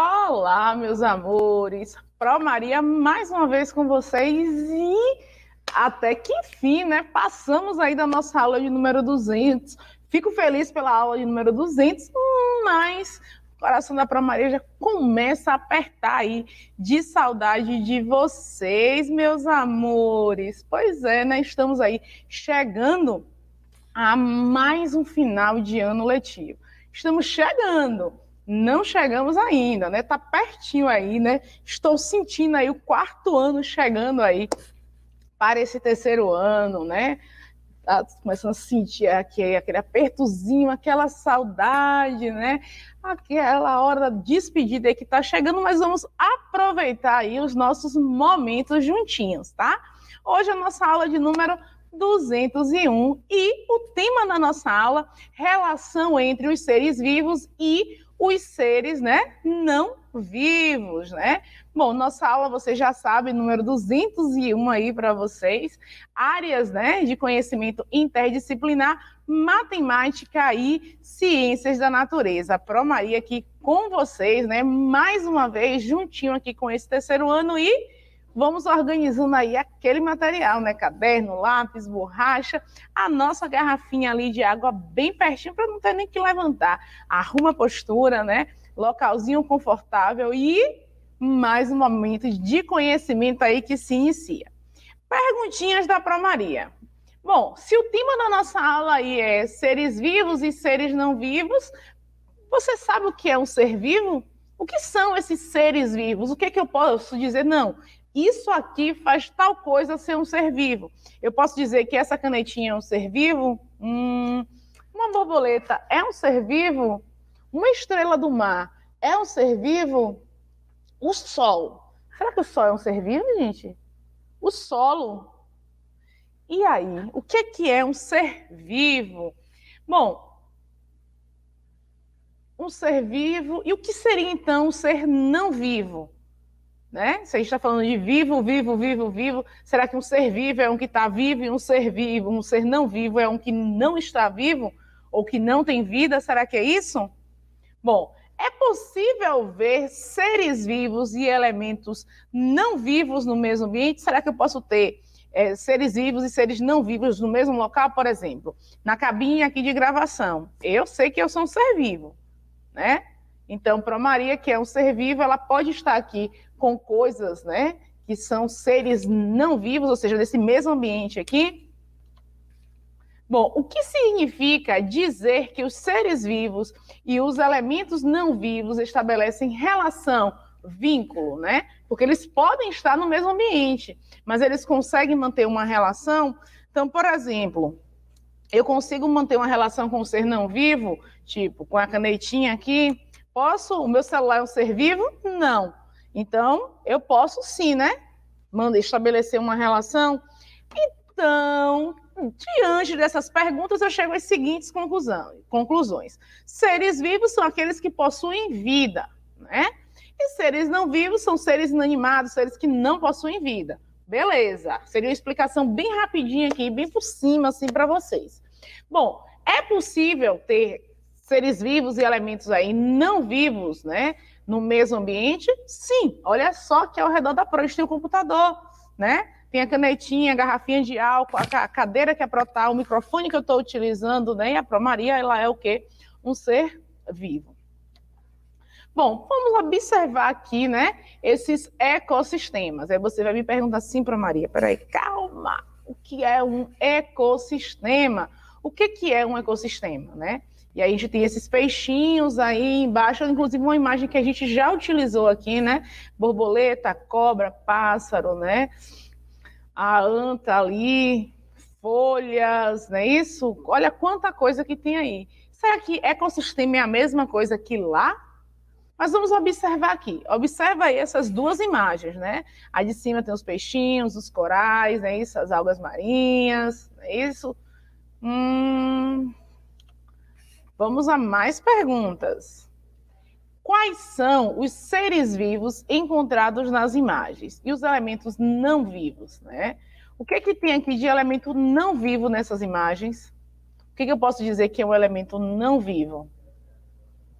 Olá, meus amores! Pro Maria mais uma vez com vocês e até que enfim, né? Passamos aí da nossa aula de número 200. Fico feliz pela aula de número 200, mas o coração da Pro Maria já começa a apertar aí de saudade de vocês, meus amores. Pois é, né? Estamos aí chegando a mais um final de ano letivo. Estamos chegando não chegamos ainda, né? Tá pertinho aí, né? Estou sentindo aí o quarto ano chegando aí para esse terceiro ano, né? Tá começando a sentir aqui, aquele apertozinho, aquela saudade, né? Aquela hora da despedida aí que tá chegando, mas vamos aproveitar aí os nossos momentos juntinhos, tá? Hoje a nossa aula de número 201 e o tema da nossa aula, relação entre os seres vivos e os seres, né, não vivos, né? Bom, nossa aula você já sabe, número 201 aí para vocês, áreas, né, de conhecimento interdisciplinar, matemática e ciências da natureza. A Pro Maria aqui com vocês, né, mais uma vez juntinho aqui com esse terceiro ano e vamos organizando aí aquele material, né? Caderno, lápis, borracha, a nossa garrafinha ali de água bem pertinho para não ter nem que levantar. Arruma a postura, né? Localzinho confortável e mais um momento de conhecimento aí que se inicia. Perguntinhas da Pro Maria. Bom, se o tema da nossa aula aí é seres vivos e seres não vivos, você sabe o que é um ser vivo? O que são esses seres vivos? O que, é que eu posso dizer? Não, isso aqui faz tal coisa ser um ser vivo. Eu posso dizer que essa canetinha é um ser vivo? Hum, uma borboleta é um ser vivo? Uma estrela do mar é um ser vivo? O sol. Será que o sol é um ser vivo, gente? O solo. E aí, o que, é que é um ser vivo? Bom, um ser vivo e o que seria então um ser não vivo? Né? Se a gente está falando de vivo, vivo, vivo, vivo, será que um ser vivo é um que está vivo e um ser vivo, um ser não vivo é um que não está vivo ou que não tem vida? Será que é isso? Bom, é possível ver seres vivos e elementos não vivos no mesmo ambiente? Será que eu posso ter é, seres vivos e seres não vivos no mesmo local, por exemplo? Na cabine aqui de gravação, eu sei que eu sou um ser vivo, né? Então, para Maria, que é um ser vivo, ela pode estar aqui com coisas, né? Que são seres não vivos, ou seja, nesse mesmo ambiente aqui. Bom, o que significa dizer que os seres vivos e os elementos não vivos estabelecem relação, vínculo, né? Porque eles podem estar no mesmo ambiente, mas eles conseguem manter uma relação. Então, por exemplo, eu consigo manter uma relação com o um ser não vivo, tipo, com a canetinha aqui, Posso? O meu celular é um ser vivo? Não. Então, eu posso sim, né? Manda estabelecer uma relação. Então, diante dessas perguntas, eu chego às seguintes conclusões. Seres vivos são aqueles que possuem vida, né? E seres não vivos são seres inanimados, seres que não possuem vida. Beleza. Seria uma explicação bem rapidinha aqui, bem por cima, assim, para vocês. Bom, é possível ter seres vivos e elementos aí não vivos, né, no mesmo ambiente, sim, olha só que é ao redor da prova a gente tem o computador, né, tem a canetinha, a garrafinha de álcool, a cadeira que é para tal, o microfone que eu estou utilizando, né, e a promaria, ela é o quê? Um ser vivo. Bom, vamos observar aqui, né, esses ecossistemas. Aí você vai me perguntar assim para Maria, peraí, calma, o que é um ecossistema? O que, que é um ecossistema, né? E aí a gente tem esses peixinhos aí embaixo, inclusive uma imagem que a gente já utilizou aqui, né? Borboleta, cobra, pássaro, né? A anta ali, folhas, não é isso? Olha quanta coisa que tem aí. Será que ecossistema é a mesma coisa que lá? Mas vamos observar aqui. Observa aí essas duas imagens, né? A de cima tem os peixinhos, os corais, né? isso, as algas marinhas, é isso? Hum, Vamos a mais perguntas. Quais são os seres vivos encontrados nas imagens e os elementos não vivos, né? O que é que tem aqui de elemento não vivo nessas imagens? O que, é que eu posso dizer que é um elemento não vivo?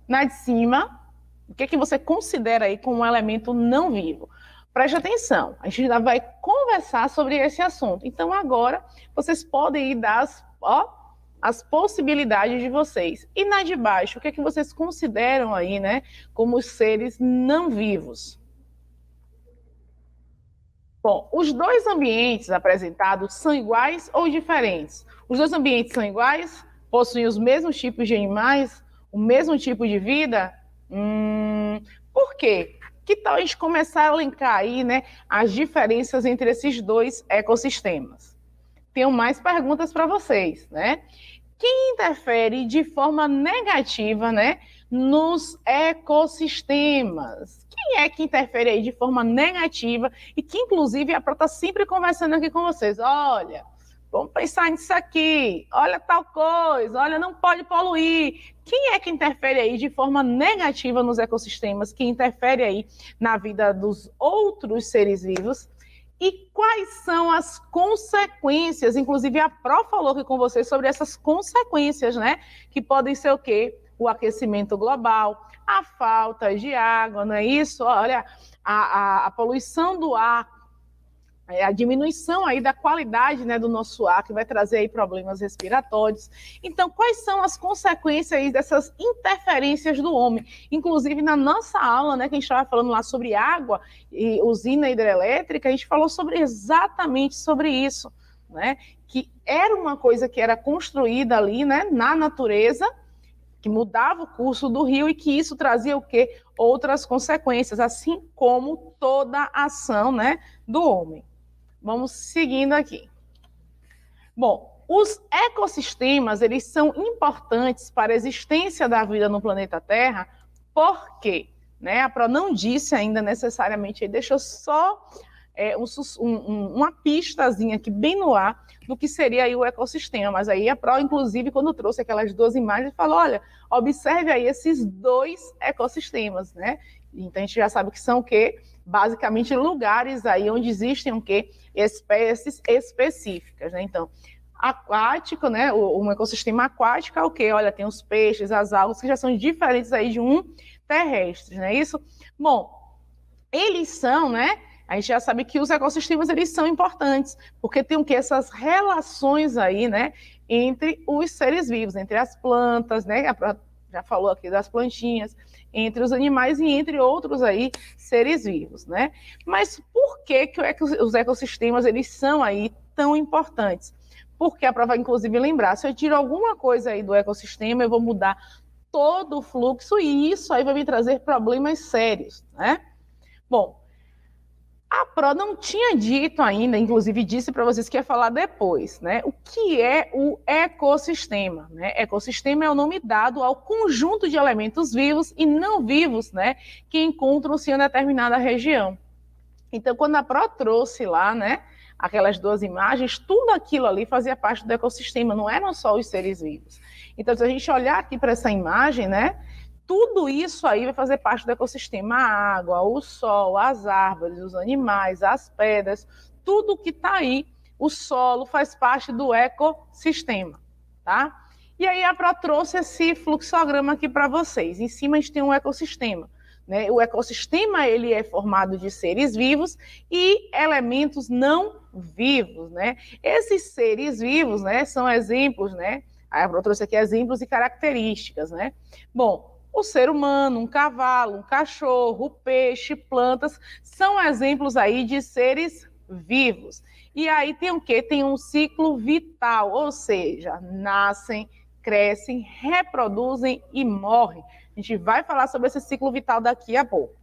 Na de cima, o que é que você considera aí como um elemento não vivo? Preste atenção, a gente ainda vai conversar sobre esse assunto. Então agora vocês podem ir dar as, ó, as possibilidades de vocês. E na de baixo, o que é que vocês consideram aí, né, como seres não vivos? Bom, os dois ambientes apresentados são iguais ou diferentes? Os dois ambientes são iguais? Possuem os mesmos tipos de animais? O mesmo tipo de vida? Hum, por quê? Que tal a gente começar a elencar aí, né, as diferenças entre esses dois ecossistemas? tenho mais perguntas para vocês, né? Quem interfere de forma negativa, né, nos ecossistemas? Quem é que interfere aí de forma negativa e que, inclusive, a Pro está sempre conversando aqui com vocês? Olha, vamos pensar nisso aqui, olha tal coisa, olha, não pode poluir. Quem é que interfere aí de forma negativa nos ecossistemas, que interfere aí na vida dos outros seres vivos e quais são as consequências, inclusive a Pro falou aqui com vocês sobre essas consequências, né? Que podem ser o quê? O aquecimento global, a falta de água, não é isso? Olha, a, a, a poluição do ar, é a diminuição aí da qualidade né, do nosso ar, que vai trazer aí problemas respiratórios. Então, quais são as consequências aí dessas interferências do homem? Inclusive, na nossa aula, né, que a gente estava falando lá sobre água e usina hidrelétrica, a gente falou sobre exatamente sobre isso, né? Que era uma coisa que era construída ali, né, na natureza, que mudava o curso do rio e que isso trazia o quê? Outras consequências, assim como toda ação, né, do homem. Vamos seguindo aqui. Bom, os ecossistemas, eles são importantes para a existência da vida no planeta Terra, porque, né, a Pro não disse ainda necessariamente, ele deixou só é, um, um, uma pistazinha aqui bem no ar do que seria aí o ecossistema, mas aí a Pro, inclusive, quando trouxe aquelas duas imagens, falou, olha, observe aí esses dois ecossistemas, né, então a gente já sabe que são o quê? Basicamente lugares aí onde existem o quê? Espécies específicas, né? Então, aquático, né? O, um ecossistema aquático é o quê? Olha, tem os peixes, as algas que já são diferentes aí de um terrestre, não é isso? Bom, eles são, né? A gente já sabe que os ecossistemas eles são importantes, porque tem o que essas relações aí, né, entre os seres vivos, entre as plantas, né, a já falou aqui das plantinhas, entre os animais e entre outros aí seres vivos, né? Mas por que, que os ecossistemas eles são aí tão importantes? Porque a prova, inclusive, lembrar, se eu tiro alguma coisa aí do ecossistema, eu vou mudar todo o fluxo e isso aí vai me trazer problemas sérios, né? Bom, a PRO não tinha dito ainda, inclusive disse para vocês que ia falar depois, né? O que é o ecossistema? Né? Ecossistema é o nome dado ao conjunto de elementos vivos e não vivos, né? Que encontram-se em uma determinada região. Então, quando a PRO trouxe lá, né? Aquelas duas imagens, tudo aquilo ali fazia parte do ecossistema, não eram só os seres vivos. Então, se a gente olhar aqui para essa imagem, né? tudo isso aí vai fazer parte do ecossistema. A água, o sol, as árvores, os animais, as pedras, tudo que está aí, o solo faz parte do ecossistema, tá? E aí a Pro trouxe esse fluxograma aqui para vocês. Em cima a gente tem um ecossistema. Né? O ecossistema ele é formado de seres vivos e elementos não vivos. Né? Esses seres vivos né, são exemplos, né? A Pro trouxe aqui exemplos e características. Né? Bom, o ser humano, um cavalo, um cachorro, peixe, plantas, são exemplos aí de seres vivos. E aí tem o quê? Tem um ciclo vital, ou seja, nascem, crescem, reproduzem e morrem. A gente vai falar sobre esse ciclo vital daqui a pouco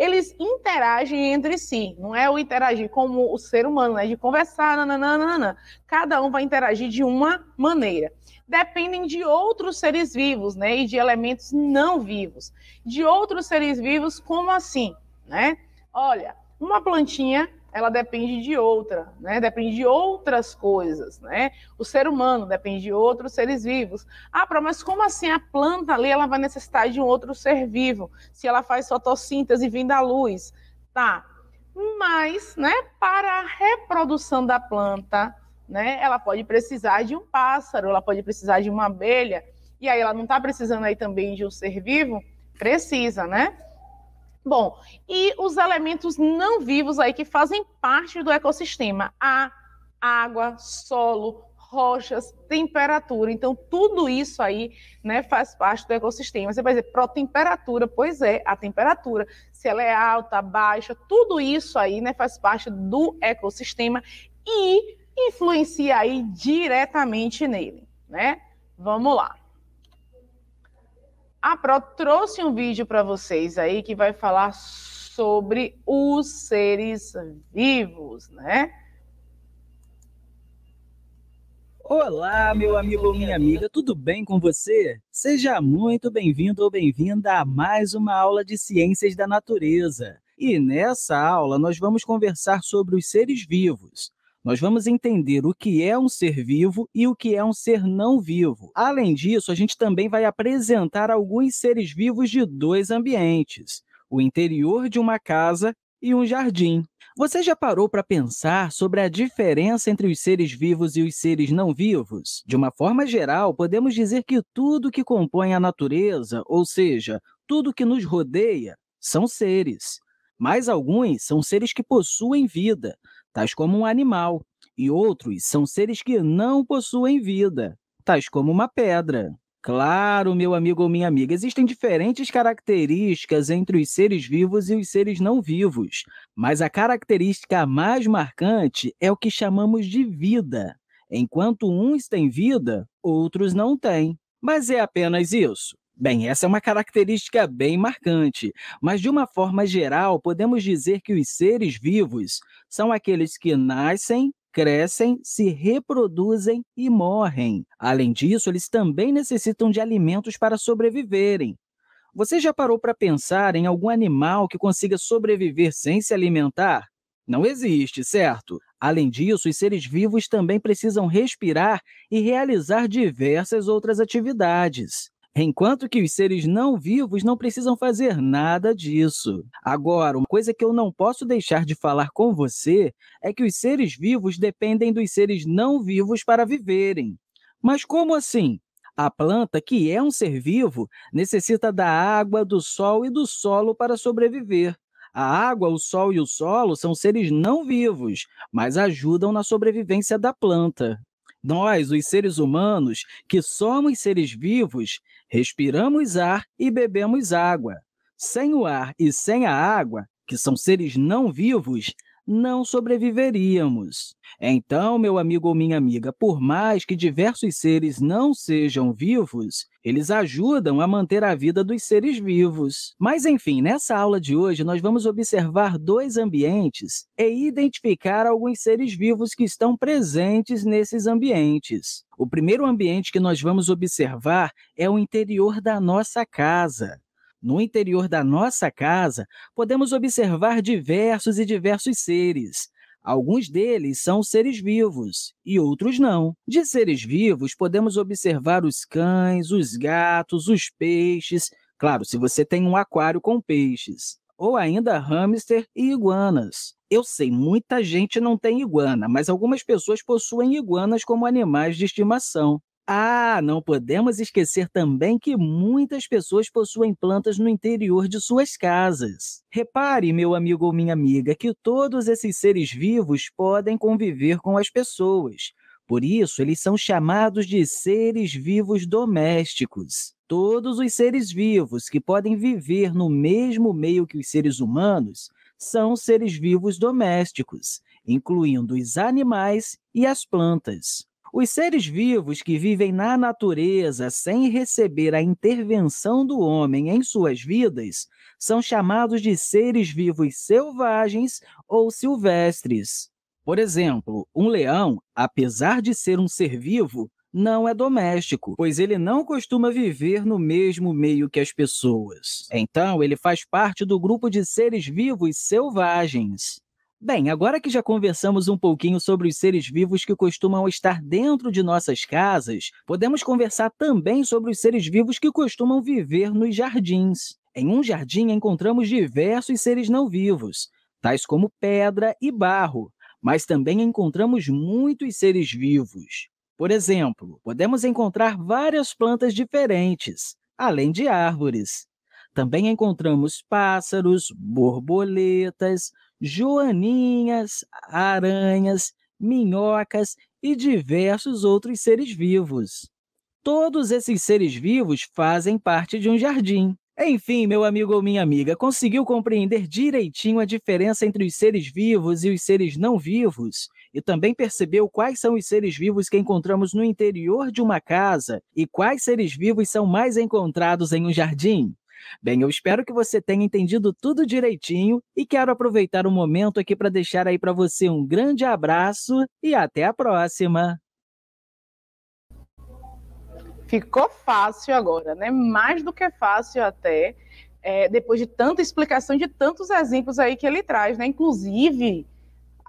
eles interagem entre si, não é o interagir como o ser humano, né? De conversar, nananana. Cada um vai interagir de uma maneira. Dependem de outros seres vivos, né? E de elementos não vivos. De outros seres vivos, como assim, né? Olha, uma plantinha ela depende de outra, né? Depende de outras coisas, né? O ser humano depende de outros seres vivos. Ah, mas como assim a planta ali ela vai necessitar de um outro ser vivo se ela faz fotossíntese vindo à luz? Tá. Mas, né, para a reprodução da planta, né, ela pode precisar de um pássaro, ela pode precisar de uma abelha, e aí ela não está precisando aí também de um ser vivo? Precisa, né? Bom, e os elementos não vivos aí que fazem parte do ecossistema: a água, solo, rochas, temperatura. Então, tudo isso aí né, faz parte do ecossistema. Você vai dizer, pró-temperatura, pois é, a temperatura, se ela é alta, baixa, tudo isso aí né, faz parte do ecossistema e influencia aí diretamente nele, né? Vamos lá. A Pro trouxe um vídeo para vocês aí que vai falar sobre os seres vivos, né? Olá, meu amigo ou minha amiga, tudo bem com você? Seja muito bem-vindo ou bem-vinda a mais uma aula de Ciências da Natureza. E nessa aula nós vamos conversar sobre os seres vivos. Nós vamos entender o que é um ser vivo e o que é um ser não vivo. Além disso, a gente também vai apresentar alguns seres vivos de dois ambientes: o interior de uma casa e um jardim. Você já parou para pensar sobre a diferença entre os seres vivos e os seres não vivos? De uma forma geral, podemos dizer que tudo que compõe a natureza, ou seja, tudo que nos rodeia, são seres. Mas alguns são seres que possuem vida, tais como um animal, e outros são seres que não possuem vida, tais como uma pedra. Claro, meu amigo ou minha amiga, existem diferentes características entre os seres vivos e os seres não vivos, mas a característica mais marcante é o que chamamos de vida. Enquanto uns têm vida, outros não têm. Mas é apenas isso? Bem, essa é uma característica bem marcante, mas de uma forma geral, podemos dizer que os seres vivos são aqueles que nascem, crescem, se reproduzem e morrem. Além disso, eles também necessitam de alimentos para sobreviverem. Você já parou para pensar em algum animal que consiga sobreviver sem se alimentar? Não existe, certo? Além disso, os seres vivos também precisam respirar e realizar diversas outras atividades. Enquanto que os seres não vivos não precisam fazer nada disso. Agora, uma coisa que eu não posso deixar de falar com você é que os seres vivos dependem dos seres não vivos para viverem. Mas como assim? A planta, que é um ser vivo, necessita da água, do sol e do solo para sobreviver. A água, o sol e o solo são seres não vivos, mas ajudam na sobrevivência da planta. Nós, os seres humanos, que somos seres vivos, respiramos ar e bebemos água. Sem o ar e sem a água, que são seres não vivos, não sobreviveríamos. Então, meu amigo ou minha amiga, por mais que diversos seres não sejam vivos, eles ajudam a manter a vida dos seres vivos. Mas, enfim, nessa aula de hoje, nós vamos observar dois ambientes e identificar alguns seres vivos que estão presentes nesses ambientes. O primeiro ambiente que nós vamos observar é o interior da nossa casa. No interior da nossa casa, podemos observar diversos e diversos seres. Alguns deles são seres vivos e outros não. De seres vivos, podemos observar os cães, os gatos, os peixes, claro, se você tem um aquário com peixes, ou ainda hamster e iguanas. Eu sei, muita gente não tem iguana, mas algumas pessoas possuem iguanas como animais de estimação. Ah, não podemos esquecer também que muitas pessoas possuem plantas no interior de suas casas. Repare, meu amigo ou minha amiga, que todos esses seres vivos podem conviver com as pessoas. Por isso, eles são chamados de seres vivos domésticos. Todos os seres vivos que podem viver no mesmo meio que os seres humanos são seres vivos domésticos, incluindo os animais e as plantas. Os seres vivos que vivem na natureza sem receber a intervenção do homem em suas vidas são chamados de seres vivos selvagens ou silvestres. Por exemplo, um leão, apesar de ser um ser vivo, não é doméstico, pois ele não costuma viver no mesmo meio que as pessoas. Então, ele faz parte do grupo de seres vivos selvagens. Bem, agora que já conversamos um pouquinho sobre os seres vivos que costumam estar dentro de nossas casas, podemos conversar também sobre os seres vivos que costumam viver nos jardins. Em um jardim encontramos diversos seres não vivos, tais como pedra e barro, mas também encontramos muitos seres vivos. Por exemplo, podemos encontrar várias plantas diferentes, além de árvores. Também encontramos pássaros, borboletas, joaninhas, aranhas, minhocas e diversos outros seres vivos. Todos esses seres vivos fazem parte de um jardim. Enfim, meu amigo ou minha amiga, conseguiu compreender direitinho a diferença entre os seres vivos e os seres não vivos? E também percebeu quais são os seres vivos que encontramos no interior de uma casa e quais seres vivos são mais encontrados em um jardim? Bem, eu espero que você tenha entendido tudo direitinho e quero aproveitar o um momento aqui para deixar aí para você um grande abraço e até a próxima! Ficou fácil agora, né? Mais do que fácil até, é, depois de tanta explicação, de tantos exemplos aí que ele traz, né? Inclusive,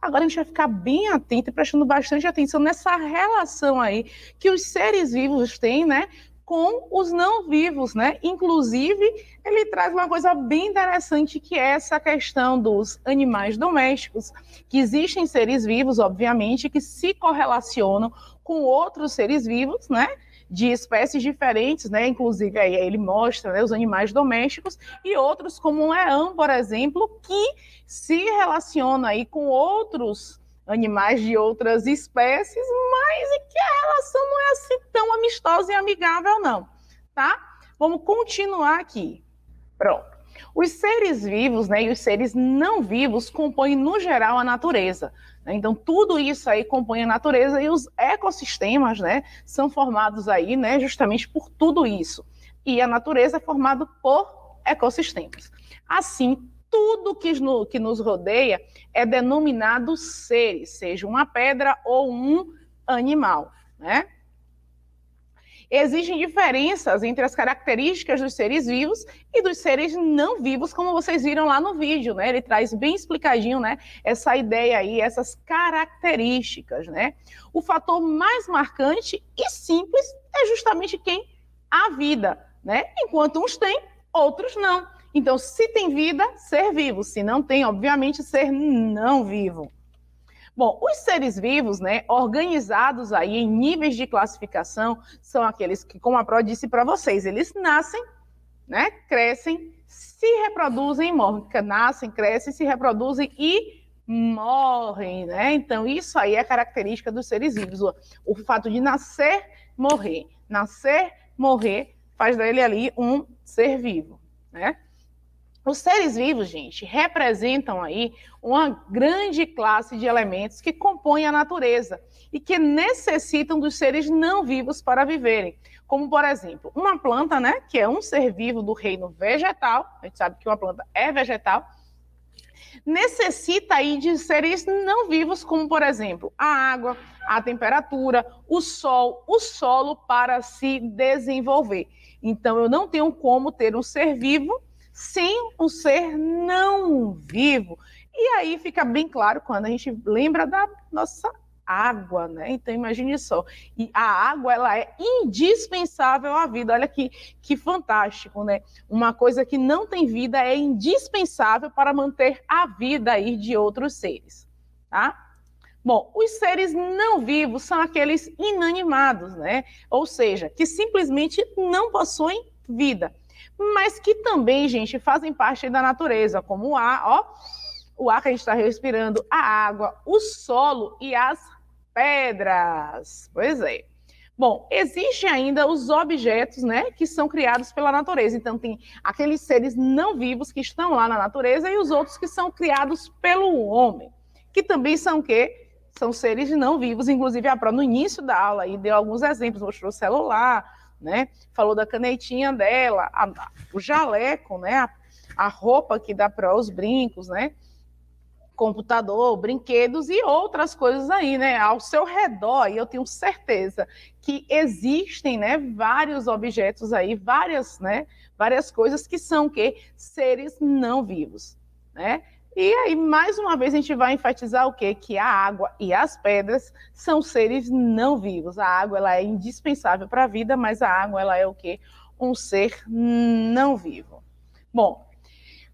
Agora a gente vai ficar bem atento e prestando bastante atenção nessa relação aí que os seres vivos têm, né, com os não vivos, né? Inclusive, ele traz uma coisa bem interessante que é essa questão dos animais domésticos, que existem seres vivos, obviamente, que se correlacionam com outros seres vivos, né? de espécies diferentes, né? Inclusive aí ele mostra né, os animais domésticos e outros como um leão, por exemplo, que se relaciona aí com outros animais de outras espécies, mas é que a relação não é assim tão amistosa e amigável, não, tá? Vamos continuar aqui. Pronto. Os seres vivos né, e os seres não vivos compõem, no geral, a natureza. Né? Então, tudo isso aí compõe a natureza e os ecossistemas né, são formados aí né, justamente por tudo isso. E a natureza é formada por ecossistemas. Assim, tudo que, que nos rodeia é denominado seres, seja uma pedra ou um animal, né? Existem diferenças entre as características dos seres vivos e dos seres não vivos, como vocês viram lá no vídeo, né? Ele traz bem explicadinho, né? Essa ideia aí, essas características, né? O fator mais marcante e simples é justamente quem a vida, né? Enquanto uns têm, outros não. Então, se tem vida, ser vivo. Se não tem, obviamente, ser não vivo. Bom, os seres vivos, né, organizados aí em níveis de classificação, são aqueles que, como a Pro disse para vocês, eles nascem, né, crescem, se reproduzem e morrem. Nascem, crescem, se reproduzem e morrem, né? Então, isso aí é característica dos seres vivos. O, o fato de nascer, morrer. Nascer, morrer, faz dele ali um ser vivo, né? Os seres vivos, gente, representam aí uma grande classe de elementos que compõem a natureza e que necessitam dos seres não vivos para viverem. Como, por exemplo, uma planta, né, que é um ser vivo do reino vegetal, a gente sabe que uma planta é vegetal, necessita aí de seres não vivos, como, por exemplo, a água, a temperatura, o sol, o solo para se desenvolver. Então, eu não tenho como ter um ser vivo sem um ser não vivo. E aí fica bem claro quando a gente lembra da nossa água, né? Então imagine só, e a água ela é indispensável à vida. Olha que, que fantástico, né? Uma coisa que não tem vida é indispensável para manter a vida aí de outros seres, tá? Bom, os seres não vivos são aqueles inanimados, né? Ou seja, que simplesmente não possuem vida mas que também, gente, fazem parte da natureza, como o ar, ó, o ar que a gente está respirando, a água, o solo e as pedras. Pois é. Bom, existem ainda os objetos, né, que são criados pela natureza. Então tem aqueles seres não vivos que estão lá na natureza e os outros que são criados pelo homem, que também são que são seres não vivos. Inclusive a Pro no início da aula aí deu alguns exemplos, mostrou o celular, né? Falou da canetinha dela, a, o jaleco, né? A, a roupa que dá para os brincos, né? computador, brinquedos e outras coisas aí, né? Ao seu redor, e eu tenho certeza que existem, né, vários objetos aí, várias, né, várias coisas que são que seres não vivos, né? E aí, mais uma vez, a gente vai enfatizar o quê? Que a água e as pedras são seres não vivos. A água ela é indispensável para a vida, mas a água ela é o quê? Um ser não vivo. Bom,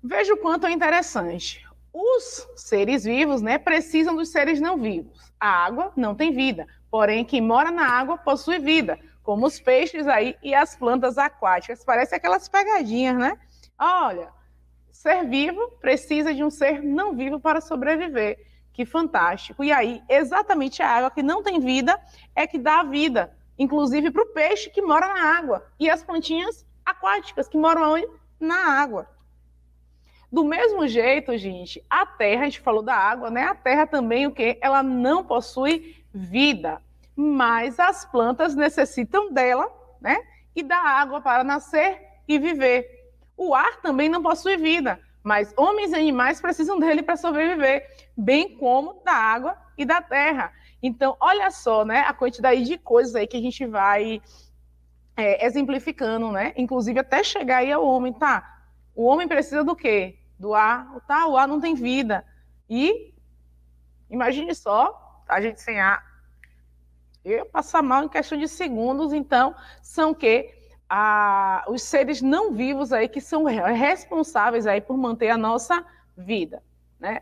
veja o quanto é interessante. Os seres vivos né, precisam dos seres não vivos. A água não tem vida, porém, quem mora na água possui vida, como os peixes aí e as plantas aquáticas. Parece aquelas pegadinhas, né? Olha, ser vivo precisa de um ser não vivo para sobreviver. Que fantástico. E aí, exatamente a água que não tem vida é que dá vida, inclusive para o peixe que mora na água e as plantinhas aquáticas que moram na água. Do mesmo jeito, gente, a terra, a gente falou da água, né? A terra também o que? Ela não possui vida, mas as plantas necessitam dela, né? E da água para nascer e viver. O ar também não possui vida, mas homens e animais precisam dele para sobreviver, bem como da água e da terra. Então, olha só, né, a quantidade de coisas aí que a gente vai é, exemplificando, né? Inclusive até chegar aí ao homem, tá? O homem precisa do quê? Do ar, tá? O ar não tem vida. E imagine só, a tá, gente sem ar, eu passo passar mal em questão de segundos. Então, são o quê? a, os seres não vivos aí que são responsáveis aí por manter a nossa vida, né?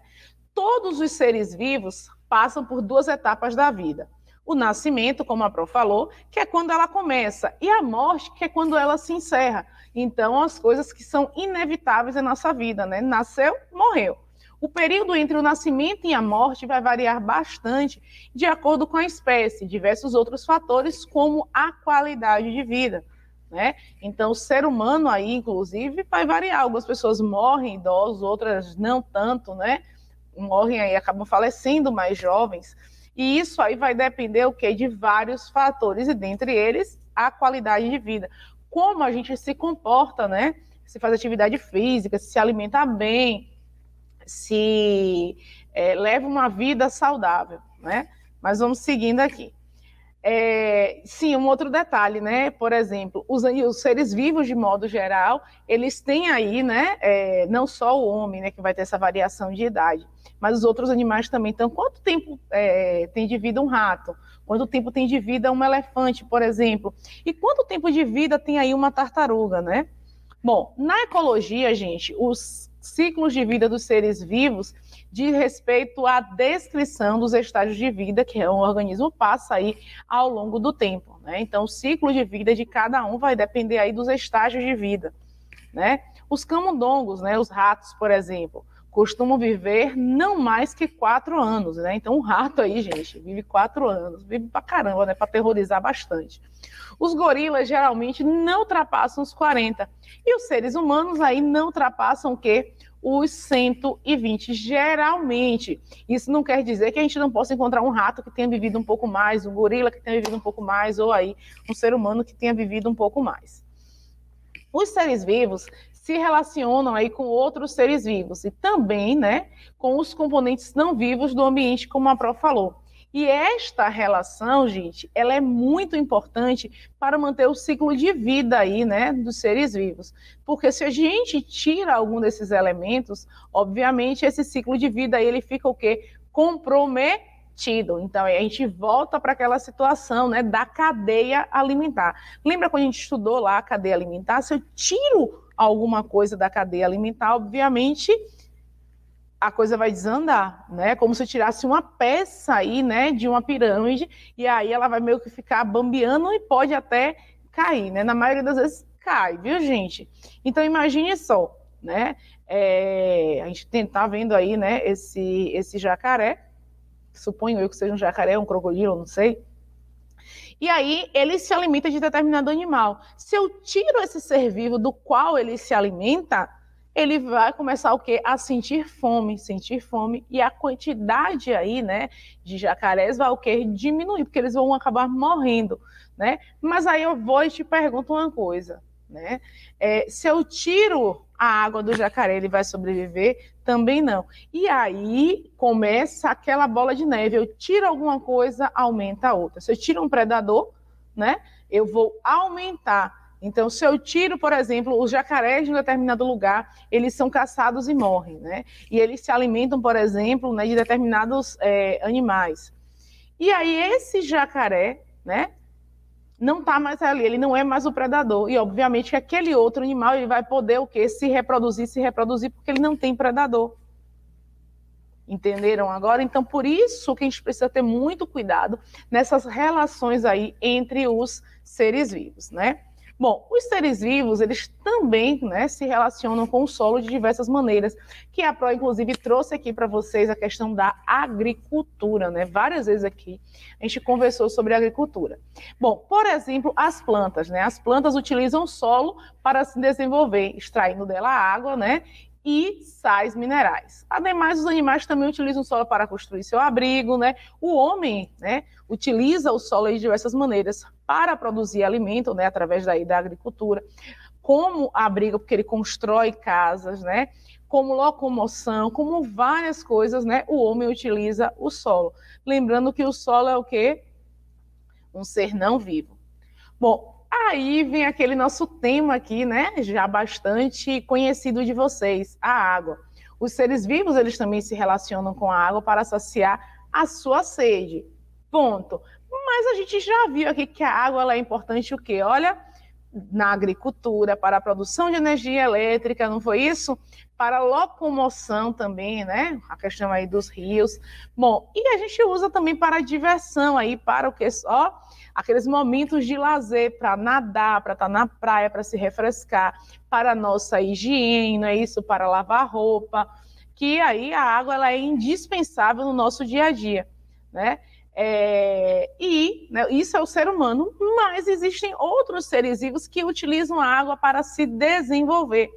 Todos os seres vivos passam por duas etapas da vida. O nascimento, como a Pro falou, que é quando ela começa, e a morte, que é quando ela se encerra. Então, as coisas que são inevitáveis na nossa vida, né? Nasceu, morreu. O período entre o nascimento e a morte vai variar bastante de acordo com a espécie, diversos outros fatores, como a qualidade de vida né? Então, o ser humano aí, inclusive, vai variar. Algumas pessoas morrem idosos, outras não tanto, né? Morrem aí, acabam falecendo mais jovens. E isso aí vai depender o quê? De vários fatores, e dentre eles, a qualidade de vida. Como a gente se comporta, né? Se faz atividade física, se alimenta bem, se é, leva uma vida saudável, né? Mas vamos seguindo aqui. É, sim, um outro detalhe, né? Por exemplo, os, os, seres vivos, de modo geral, eles têm aí, né? É, não só o homem, né? Que vai ter essa variação de idade, mas os outros animais também. Então, quanto tempo é, tem de vida um rato? Quanto tempo tem de vida um elefante, por exemplo? E quanto tempo de vida tem aí uma tartaruga, né? Bom, na ecologia, gente, os ciclos de vida dos seres vivos, de respeito à descrição dos estágios de vida que o organismo passa aí ao longo do tempo. Né? Então, o ciclo de vida de cada um vai depender aí dos estágios de vida. Né? Os camundongos, né, os ratos, por exemplo, costumam viver não mais que quatro anos. Né? Então, um rato aí, gente, vive quatro anos, vive pra caramba, né? Pra terrorizar bastante. Os gorilas geralmente não ultrapassam os 40. E os seres humanos aí não ultrapassam o quê? os 120. Geralmente, isso não quer dizer que a gente não possa encontrar um rato que tenha vivido um pouco mais, um gorila que tenha vivido um pouco mais, ou aí um ser humano que tenha vivido um pouco mais. Os seres vivos se relacionam aí com outros seres vivos e também, né, com os componentes não vivos do ambiente, como a Pro falou. E esta relação, gente, ela é muito importante para manter o ciclo de vida aí, né, dos seres vivos. Porque se a gente tira algum desses elementos, obviamente esse ciclo de vida aí ele fica o quê? Comprometido. Então, a gente volta para aquela situação né, da cadeia alimentar. Lembra quando a gente estudou lá a cadeia alimentar? Se eu tiro alguma coisa da cadeia alimentar, obviamente a coisa vai desandar, né? Como se tirasse uma peça aí, né, de uma pirâmide, e aí ela vai meio que ficar bambeando e pode até cair, né? Na maioria das vezes cai, viu, gente? Então imagine só, né? É, a gente tá vendo aí, né, esse, esse jacaré, suponho eu que seja um jacaré, um crocodilo, não sei, e aí ele se alimenta de determinado animal. Se eu tiro esse ser vivo do qual ele se alimenta, ele vai começar o quê? A sentir fome, sentir fome, e a quantidade aí, né, de jacarés vai o quê? Diminuir, porque eles vão acabar morrendo, né? Mas aí eu vou e te pergunto uma coisa, né? É, se eu tiro a água do jacaré, ele vai sobreviver? Também não. E aí começa aquela bola de neve. Eu tiro alguma coisa, aumenta a outra. Se eu tiro um predador, né? Eu vou aumentar então, se eu tiro, por exemplo, os jacarés de um determinado lugar, eles são caçados e morrem, né? E eles se alimentam, por exemplo, né, de determinados é, animais. E aí esse jacaré, né? Não está mais ali, ele não é mais o predador. E obviamente aquele outro animal ele vai poder o quê? Se reproduzir, se reproduzir, porque ele não tem predador. Entenderam agora? Então, por isso que a gente precisa ter muito cuidado nessas relações aí entre os seres vivos, né? Bom, os seres vivos, eles também né, se relacionam com o solo de diversas maneiras, que a PRO, inclusive, trouxe aqui para vocês a questão da agricultura, né? Várias vezes aqui a gente conversou sobre agricultura. Bom, por exemplo, as plantas, né? As plantas utilizam o solo para se desenvolver, extraindo dela água, né? e sais minerais. Ademais, os animais também utilizam o solo para construir seu abrigo, né? O homem, né, utiliza o solo de diversas maneiras para produzir alimento, né, através daí da agricultura, como abrigo, porque ele constrói casas, né? Como locomoção, como várias coisas, né? O homem utiliza o solo. Lembrando que o solo é o quê? Um ser não vivo. Bom, Aí vem aquele nosso tema aqui, né? Já bastante conhecido de vocês, a água. Os seres vivos, eles também se relacionam com a água para saciar a sua sede. Ponto. Mas a gente já viu aqui que a água é importante o quê? Olha, na agricultura, para a produção de energia elétrica, não foi isso? Para a locomoção também, né? A questão aí dos rios. Bom, e a gente usa também para a diversão aí, para o que só aqueles momentos de lazer, para nadar, para estar na praia, para se refrescar, para a nossa higiene, não é isso? Para lavar roupa, que aí a água ela é indispensável no nosso dia a dia, né? É, e né, isso é o ser humano, mas existem outros seres vivos que utilizam a água para se desenvolver.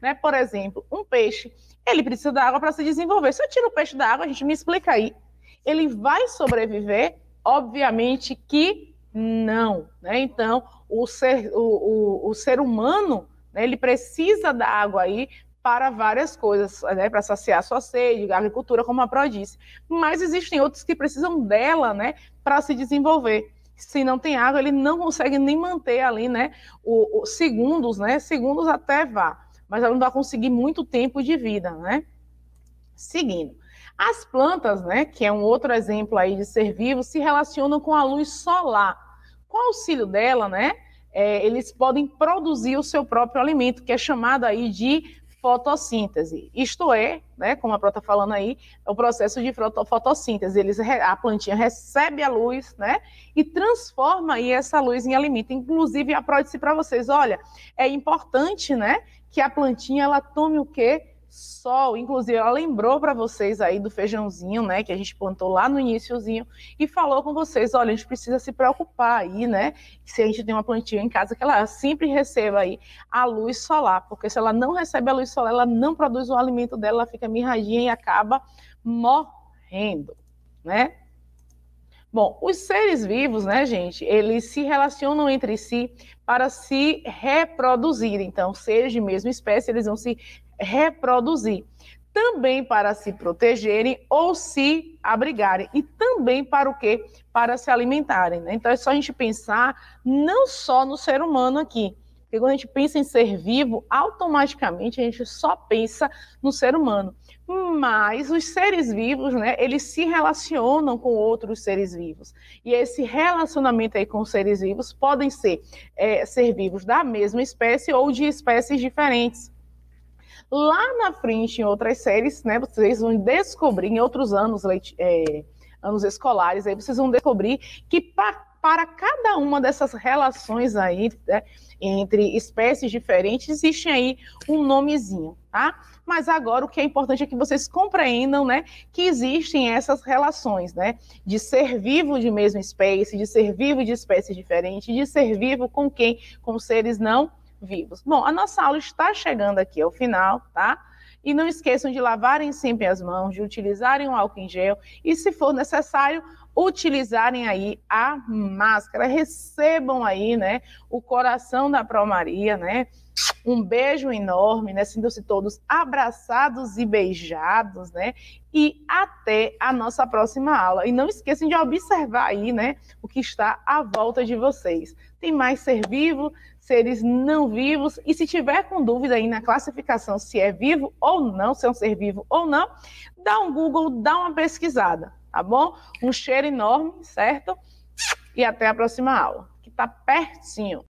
Né? Por exemplo, um peixe, ele precisa da água para se desenvolver. Se eu tiro o peixe da água, a gente me explica aí, ele vai sobreviver? Obviamente que não. Né? Então, o ser, o, o, o ser humano, né, ele precisa da água aí para várias coisas, né, para saciar sua sede, agricultura, como a Pro disse. Mas existem outros que precisam dela, né, para se desenvolver. Se não tem água, ele não consegue nem manter ali, né, segundos, né, segundos até vá, mas ela não vai conseguir muito tempo de vida, né. Seguindo. As plantas, né, que é um outro exemplo aí de ser vivo, se relacionam com a luz solar. Com o auxílio dela, né, é, eles podem produzir o seu próprio alimento, que é chamado aí de fotossíntese. Isto é, né, como a Pró está falando aí, é o processo de fotossíntese. Eles, a plantinha recebe a luz, né, e transforma aí essa luz em alimento. Inclusive, a Pró disse para vocês, olha, é importante, né, que a plantinha ela tome o quê? sol. Inclusive, ela lembrou para vocês aí do feijãozinho, né, que a gente plantou lá no iníciozinho e falou com vocês, olha, a gente precisa se preocupar aí, né, se a gente tem uma plantinha em casa que ela sempre receba aí a luz solar, porque se ela não recebe a luz solar, ela não produz o alimento dela, ela fica mirradinha e acaba morrendo, né? Bom, os seres vivos, né, gente, eles se relacionam entre si para se reproduzir. Então, seres de mesma espécie, eles vão se reproduzir. Também para se protegerem ou se abrigarem. E também para o quê? Para se alimentarem. Né? Então é só a gente pensar não só no ser humano aqui. Porque quando a gente pensa em ser vivo, automaticamente a gente só pensa no ser humano. Mas os seres vivos, né, eles se relacionam com outros seres vivos. E esse relacionamento aí com seres vivos podem ser é, ser vivos da mesma espécie ou de espécies diferentes. Lá na frente, em outras séries, né, vocês vão descobrir, em outros anos, é, anos escolares, aí vocês vão descobrir que pa, para cada uma dessas relações aí, né, entre espécies diferentes, existe aí um nomezinho, tá? Mas agora o que é importante é que vocês compreendam, né, que existem essas relações, né, de ser vivo de mesma espécie, de ser vivo de espécie diferente, de ser vivo com quem? Com seres não vivos. Bom, a nossa aula está chegando aqui ao final, tá? E não esqueçam de lavarem sempre as mãos, de utilizarem o álcool em gel e, se for necessário, utilizarem aí a máscara. Recebam aí, né, o coração da Promaria, né? Um beijo enorme, né? Sintam-se todos abraçados e beijados, né? E até a nossa próxima aula. E não esqueçam de observar aí, né, o que está à volta de vocês. Tem mais ser vivo, seres não vivos. E se tiver com dúvida aí na classificação se é vivo ou não, se é um ser vivo ou não, dá um Google, dá uma pesquisada, tá bom? Um cheiro enorme, certo? E até a próxima aula, que tá pertinho.